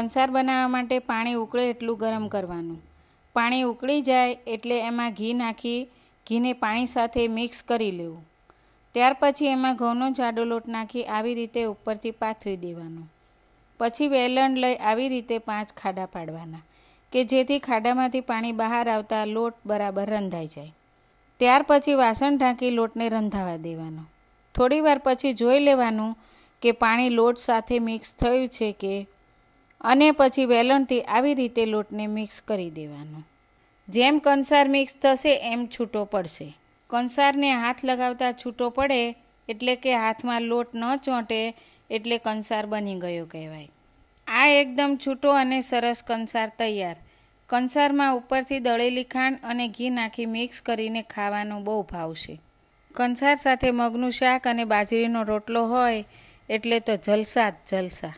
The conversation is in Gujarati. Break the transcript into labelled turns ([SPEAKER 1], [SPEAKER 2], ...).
[SPEAKER 1] કંસાર બનાવવા માટે પાણી ઉકળે એટલું ગરમ કરવાનું પાણી ઉકળી જાય એટલે એમાં ઘી નાખી ઘીને પાણી સાથે મિક્સ કરી લેવું ત્યાર પછી એમાં ઘઉંનો જાડો લોટ નાખી આવી રીતે ઉપરથી પાથરી દેવાનો પછી વેલણ લઈ આવી રીતે પાંચ ખાડા પાડવાના કે જેથી ખાડામાંથી પાણી બહાર આવતા લોટ બરાબર રંધાઈ જાય ત્યાર પછી વાસણ ઢાંકી લોટને રંધાવા દેવાનો થોડીવાર પછી જોઈ લેવાનું કે પાણી લોટ સાથે મિક્સ થયું છે કે અને પછી વેલણથી આવી રીતે લોટને મિક્સ કરી દેવાનો જેમ કંસાર મિક્સ થશે એમ છૂટો પડશે કંસારને હાથ લગાવતા છૂટો પડે એટલે કે હાથમાં લોટ ન ચોંટે એટલે કંસાર બની ગયો કહેવાય આ એકદમ છૂટો અને સરસ કંસાર તૈયાર કંસારમાં ઉપરથી દળેલી ખાંડ અને ઘી નાખી મિક્સ કરીને ખાવાનું બહુ ભાવશે કંસાર સાથે મગનું શાક અને બાજરીનો રોટલો હોય એટલે તો જલસા જ જલસા